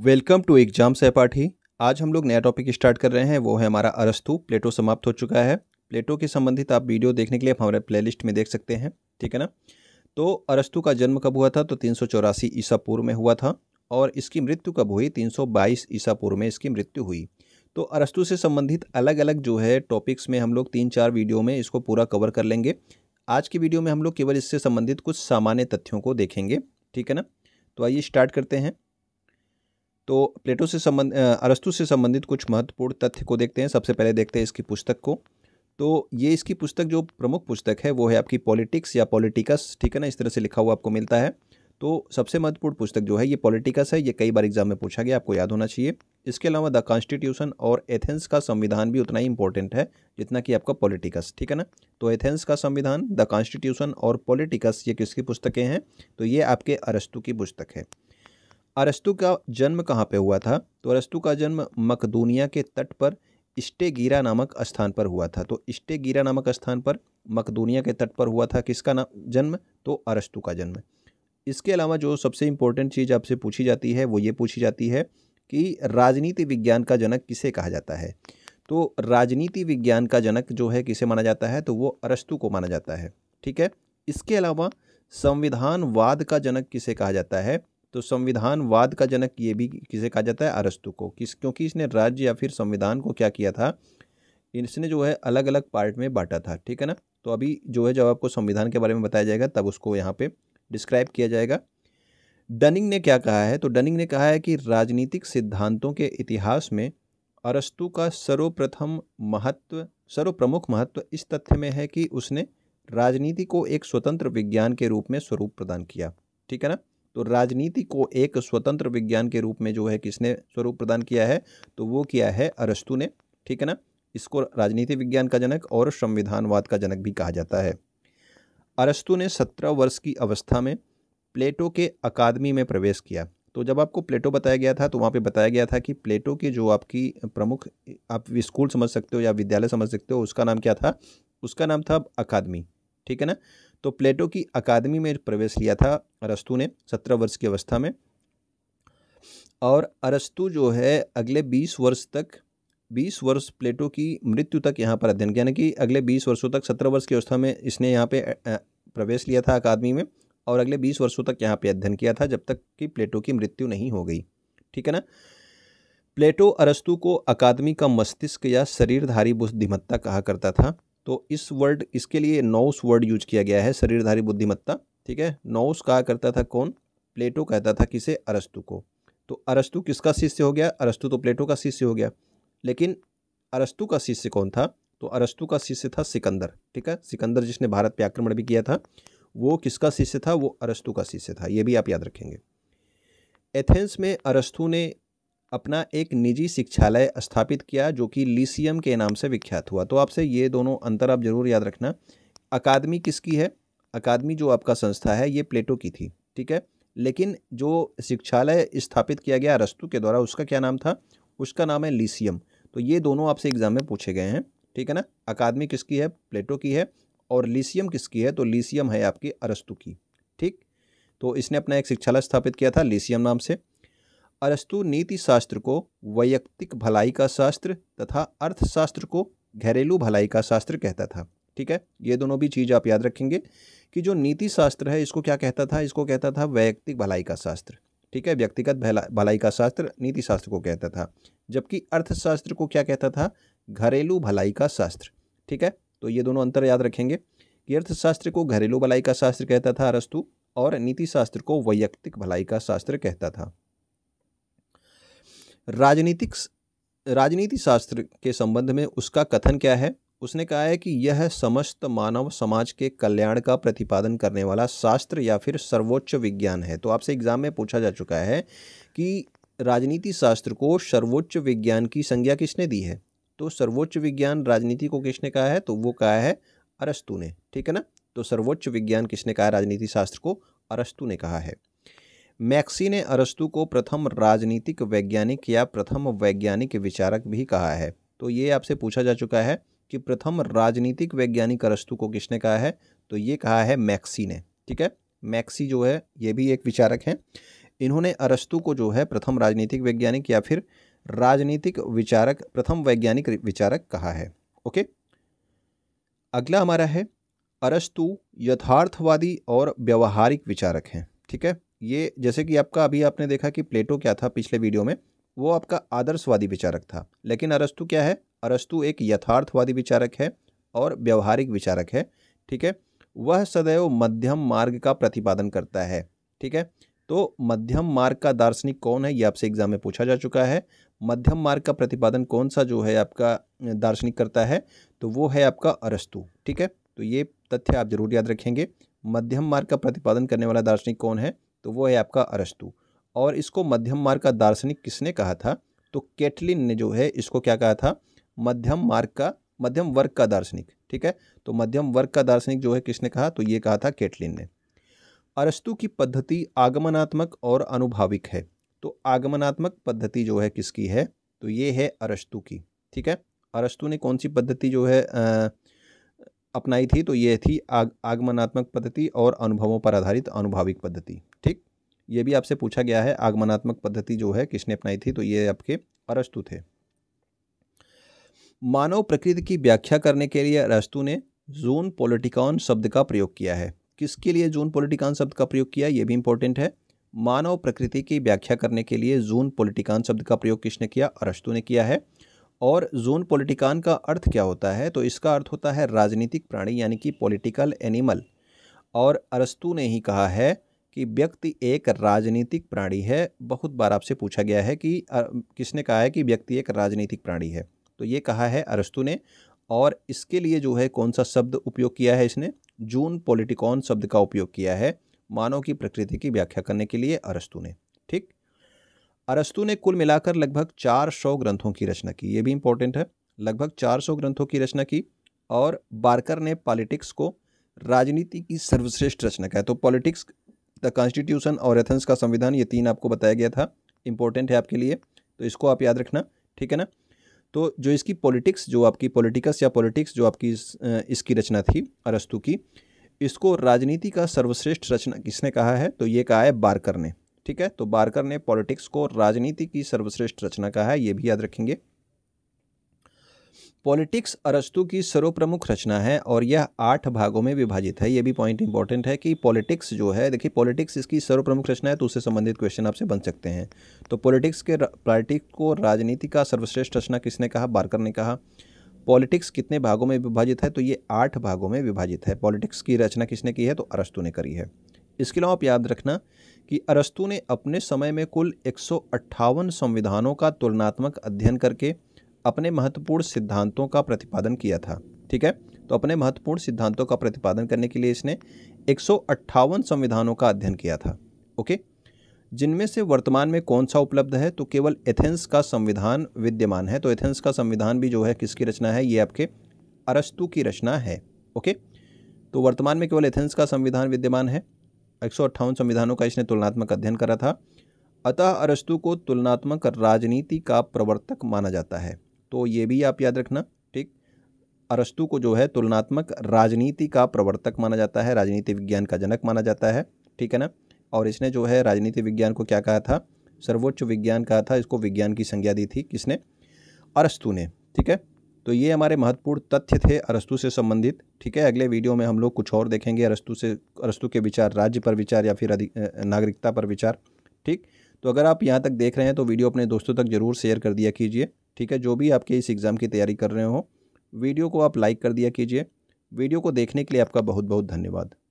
welcome to exam सहपाठी आज हम लोग नया टॉपिक स्टार्ट कर रहे हैं वो है हमारा अरस्तु प्लेटो समाप्त हो चुका है प्लेटो के संबंधित आप वीडियो देखने के लिए हमारे प्लेलिस्ट में देख सकते हैं ठीक है ना तो अरस्तु का जन्म कब हुआ था तो तीन ईसा पूर्व में हुआ था और इसकी मृत्यु कब हुई 322 ईसा पूर्व में इसकी मृत्यु हुई तो अरस्तु से संबंधित अलग अलग जो है टॉपिक्स में हम लोग तीन चार वीडियो में इसको पूरा कवर कर लेंगे आज की वीडियो में हम लोग केवल इससे संबंधित कुछ सामान्य तथ्यों को देखेंगे ठीक है ना तो आइए स्टार्ट करते हैं तो प्लेटो से संबंध अरस्तु से संबंधित कुछ महत्वपूर्ण तथ्य को देखते हैं सबसे पहले देखते हैं इसकी पुस्तक को तो ये इसकी पुस्तक जो प्रमुख पुस्तक है वो है आपकी पॉलिटिक्स या पॉलिटिकस ठीक है ना इस तरह से लिखा हुआ आपको मिलता है तो सबसे महत्वपूर्ण पुस्तक जो है ये पॉलिटिकस है ये कई बार एग्जाम में पूछा गया आपको याद होना चाहिए इसके अलावा द कॉन्स्टिट्यूशन और एथेंस का संविधान भी उतना ही इंपॉर्टेंट है जितना कि आपका पॉलिटिकस ठीक है ना तो एथेंस का संविधान द कॉन्स्टिट्यूशन और पॉलिटिकस ये किसकी पुस्तकें हैं तो ये आपके अरस्तु की पुस्तक है अरस्तु का जन्म कहाँ पे हुआ था तो अरस्तु का जन्म मकदूनिया के तट पर इस्टेगीरा नामक स्थान पर हुआ था तो इस्टेगीरा नामक स्थान पर मकदूनिया के तट पर हुआ था किसका नाम जन्म तो अरस्तु का जन्म इसके अलावा जो सबसे इम्पोर्टेंट चीज़ आपसे पूछी जाती है वो ये पूछी जाती है कि राजनीति विज्ञान का जनक किसे कहा जाता है तो राजनीति विज्ञान का जनक जो है किसे माना जाता है तो वो अरस्तु को माना जाता है ठीक है इसके अलावा संविधानवाद का जनक किसे कहा जाता है तो संविधानवाद का जनक ये भी किसे कहा जाता है अरस्तु को किस क्योंकि इसने राज्य या फिर संविधान को क्या किया था इसने जो है अलग अलग पार्ट में बांटा था ठीक है ना तो अभी जो है जब आपको संविधान के बारे में बताया जाएगा तब उसको यहाँ पे डिस्क्राइब किया जाएगा डनिंग ने क्या कहा है तो डनिंग ने कहा है कि राजनीतिक सिद्धांतों के इतिहास में अरस्तु का सर्वप्रथम महत्व सर्वप्रमुख महत्व इस तथ्य में है कि उसने राजनीति को एक स्वतंत्र विज्ञान के रूप में स्वरूप प्रदान किया ठीक है ना तो राजनीति को एक स्वतंत्र विज्ञान के रूप में जो है किसने स्वरूप प्रदान किया है तो वो किया है अरस्तु ने ठीक है ना इसको राजनीति विज्ञान का जनक और संविधानवाद का जनक भी कहा जाता है अरस्तु ने सत्रह वर्ष की अवस्था में प्लेटो के अकादमी में प्रवेश किया तो जब आपको प्लेटो बताया गया था तो वहाँ पे बताया गया था कि प्लेटो की जो आपकी प्रमुख आप स्कूल समझ सकते हो या विद्यालय समझ सकते हो उसका नाम क्या था उसका नाम था अकादमी ठीक है ना तो प्लेटो की अकादमी में प्रवेश लिया था अरस्तु ने सत्रह वर्ष की अवस्था में और अरस्तु जो है अगले बीस वर्ष तक बीस वर्ष प्लेटो की मृत्यु तक यहाँ पर अध्ययन किया यानी कि अगले बीस वर्षों तक सत्रह वर्ष की अवस्था में इसने यहाँ पे प्रवेश लिया था अकादमी में और अगले बीस वर्षों तक यहाँ पे अध्ययन किया था जब तक कि प्लेटो की मृत्यु नहीं हो गई ठीक है ना प्लेटो अरस्तु को अकादमी का मस्तिष्क या शरीरधारी बुद्धिमत्ता कहा करता था तो इस वर्ड इसके लिए नौस वर्ड यूज किया गया है शरीरधारी बुद्धिमत्ता ठीक है नौस कहा करता था कौन प्लेटो कहता था किसे अरस्तु को तो अरस्तु किसका शिष्य हो गया अरस्तु तो प्लेटो का शिष्य हो गया लेकिन अरस्तु का शिष्य कौन था तो अरस्तु का शिष्य था सिकंदर ठीक है सिकंदर जिसने भारत पर आक्रमण भी किया था वो किसका शिष्य था वो अरस्तु का शिष्य था ये भी आप याद रखेंगे एथेंस में अरस्तु ने अपना एक निजी शिक्षालय स्थापित किया जो कि लीसीएम के नाम से विख्यात हुआ तो आपसे ये दोनों अंतर आप ज़रूर याद रखना अकादमी किसकी है अकादमी जो आपका संस्था है ये प्लेटो की थी ठीक है लेकिन जो शिक्षालय स्थापित किया गया अरस्तु के द्वारा उसका क्या नाम था उसका नाम है लीसियम तो ये दोनों आपसे एग्ज़ाम में पूछे गए हैं ठीक है ना अकादमी किसकी है प्लेटो की है और लीसियम किसकी है तो लीसियम है आपकी अरस्तु की ठीक तो इसने अपना एक शिक्षालय स्थापित किया था लीसियम नाम से अरस्तु नीति शास्त्र को वैयक्तिक भलाई का शास्त्र तथा अर्थशास्त्र को घरेलू भलाई का शास्त्र कहता था ठीक है ये दोनों भी चीज़ आप याद रखेंगे कि जो नीति शास्त्र है इसको क्या कहता था इसको कहता था वैयक्तिक भलाई का शास्त्र ठीक है व्यक्तिगत भलाई का शास्त्र नीति शास्त्र को कहता था जबकि अर्थशास्त्र को क्या कहता था घरेलू भलाई का शास्त्र ठीक है तो ये दोनों अंतर याद रखेंगे कि अर्थशास्त्र को घरेलू भलाई का शास्त्र कहता था अरस्तु और नीति शास्त्र को वैयक्तिक भलाई का शास्त्र कहता था राजनीतिक राजनीति शास्त्र के संबंध में उसका कथन क्या है उसने कहा है कि यह समस्त मानव समाज के कल्याण का प्रतिपादन करने वाला शास्त्र या फिर सर्वोच्च विज्ञान है तो आपसे एग्जाम में पूछा जा चुका है कि राजनीति शास्त्र को सर्वोच्च विज्ञान की संज्ञा किसने दी है तो सर्वोच्च विज्ञान राजनीति को किसने कहा है तो वो कहा है अरस्तु ने ठीक है ना तो सर्वोच्च विज्ञान किसने कहा है राजनीति शास्त्र को अरस्तु ने कहा है मैक्सी ने अरस्तु को प्रथम राजनीतिक वैज्ञानिक या प्रथम वैज्ञानिक विचारक भी कहा है तो ये आपसे पूछा जा चुका है कि प्रथम राजनीतिक वैज्ञानिक अरस्तु को किसने कहा है तो ये कहा है मैक्सी ने ठीक है मैक्सी जो है ये भी एक विचारक हैं इन्होंने अरस्तु को जो है प्रथम राजनीतिक वैज्ञानिक या फिर राजनीतिक विचारक प्रथम वैज्ञानिक विचारक कहा है ओके अगला हमारा है अरस्तु यथार्थवादी और व्यवहारिक विचारक हैं ठीक है ये जैसे कि आपका अभी आपने देखा कि प्लेटो क्या था पिछले वीडियो में वो आपका आदर्शवादी विचारक था लेकिन अरस्तु क्या है अरस्तु एक यथार्थवादी विचारक है और व्यवहारिक विचारक है ठीक है वह सदैव मध्यम मार्ग का प्रतिपादन करता है ठीक है तो मध्यम मार्ग का दार्शनिक कौन है ये आपसे एग्जाम में पूछा जा चुका है मध्यम मार्ग का प्रतिपादन कौन सा जो है आपका दार्शनिक करता है तो वो है आपका अरस्तु ठीक है तो ये तथ्य आप जरूर याद रखेंगे मध्यम मार्ग का प्रतिपादन करने वाला दार्शनिक कौन है तो वो है आपका अरस्तु और इसको मध्यम मार्ग का दार्शनिक किसने कहा था तो कैटलिन ने जो है इसको क्या कहा था मध्यम मार्ग का मध्यम वर्ग का दार्शनिक ठीक है तो मध्यम वर्ग का दार्शनिक जो है किसने कहा तो ये कहा था कैटलिन ने अरस्तु की पद्धति आगमनात्मक और अनुभाविक है तो आगमनात्मक पद्धति जो है किसकी है तो ये है अरस्तु की ठीक है अरस्तु ने कौन सी पद्धति जो है आ, अपनाई थी तो ये थी आग आगमनात्मक पद्धति और अनुभवों पर आधारित अनुभाविक पद्धति ठीक ये भी आपसे पूछा गया है आगमनात्मक पद्धति जो है किसने अपनाई थी तो ये आपके अरस्तु थे मानव प्रकृति की व्याख्या करने के लिए अरस्तु ने जून पोलिटिकॉन शब्द का प्रयोग किया है किसके लिए जून पोलिटिकॉन शब्द का प्रयोग किया ये भी इंपॉर्टेंट है मानव प्रकृति की व्याख्या करने के लिए जून पोलिटिकॉन शब्द का प्रयोग किसने किया अरस्तु ने किया है और जोन पॉलिटिकान का अर्थ क्या होता है तो इसका अर्थ होता है राजनीतिक प्राणी यानी कि पॉलिटिकल एनिमल और अरस्तु ने ही कहा है कि व्यक्ति एक राजनीतिक प्राणी है बहुत बार आपसे पूछा गया है कि किसने कहा है कि व्यक्ति एक राजनीतिक प्राणी है तो ये कहा है अरस्तु ने और इसके लिए जो है कौन सा शब्द उपयोग किया है इसने जून पॉलिटिकॉन शब्द का उपयोग किया है मानव की प्रकृति की व्याख्या करने के लिए अरस्तु ने ठीक अरस्तु ने कुल मिलाकर लगभग 400 ग्रंथों की रचना की ये भी इम्पोर्टेंट है लगभग 400 ग्रंथों की रचना की और बारकर ने पॉलिटिक्स को राजनीति की सर्वश्रेष्ठ रचना कहा तो पॉलिटिक्स द कॉन्स्टिट्यूशन और एथेंस का संविधान ये तीन आपको बताया गया था इंपॉर्टेंट है आपके लिए तो इसको आप याद रखना ठीक है ना तो जो इसकी पॉलिटिक्स जो आपकी पॉलिटिकस या पॉलिटिक्स जो आपकी इस, इसकी रचना थी अरस्तु की इसको राजनीति का सर्वश्रेष्ठ रचना किसने कहा है तो ये कहा है बारकर ने ठीक है तो बारकर ने पॉलिटिक्स को राजनीति की सर्वश्रेष्ठ रचना कहा है ये भी याद रखेंगे पॉलिटिक्स अरस्तु की सर्वप्रमुख रचना है और यह आठ भागों में विभाजित है यह भी पॉइंट इंपॉर्टेंट है कि पॉलिटिक्स जो है देखिए पॉलिटिक्स इसकी सर्वप्रमुख रचना है तो उससे संबंधित क्वेश्चन आपसे बन सकते हैं तो पॉलिटिक्स के पॉलिटिक्स को राजनीति का सर्वश्रेष्ठ रचना किसने कहा बारकर ने कहा पॉलिटिक्स कितने भागों में विभाजित है तो ये आठ भागों में विभाजित है पॉलिटिक्स की रचना किसने की है तो अरस्तु ने करी है इसके अलावा आप याद रखना कि अरस्तु ने अपने समय में कुल एक संविधानों का तुलनात्मक अध्ययन करके अपने महत्वपूर्ण सिद्धांतों का प्रतिपादन किया था ठीक है तो अपने महत्वपूर्ण सिद्धांतों का प्रतिपादन करने के लिए इसने एक संविधानों का अध्ययन किया था ओके जिनमें से वर्तमान में कौन सा उपलब्ध है तो केवल एथेंस का संविधान विद्यमान है तो एथेंस का संविधान भी जो है किसकी रचना है ये आपके अरस्तु की रचना है ओके तो वर्तमान में केवल एथेंस का संविधान विद्यमान है एक संविधानों का इसने तुलनात्मक अध्ययन करा था अतः अरस्तु को तुलनात्मक राजनीति का प्रवर्तक माना जाता है तो ये भी आप याद रखना ठीक अरस्तु को जो है तुलनात्मक राजनीति का प्रवर्तक माना जाता है राजनीति विज्ञान का जनक माना जाता है ठीक है ना और इसने जो है राजनीति विज्ञान को क्या कहा था सर्वोच्च विज्ञान कहा था इसको विज्ञान की संज्ञा दी थी किसने अरस्तु ने ठीक है तो ये हमारे महत्वपूर्ण तथ्य थे अरस्तु से संबंधित ठीक है अगले वीडियो में हम लोग कुछ और देखेंगे अरस्तु से अरस्तु के विचार राज्य पर विचार या फिर नागरिकता पर विचार ठीक तो अगर आप यहाँ तक देख रहे हैं तो वीडियो अपने दोस्तों तक ज़रूर शेयर कर दिया कीजिए ठीक है जो भी आपके इस एग्ज़ाम की तैयारी कर रहे हो वीडियो को आप लाइक कर दिया कीजिए वीडियो को देखने के लिए आपका बहुत बहुत धन्यवाद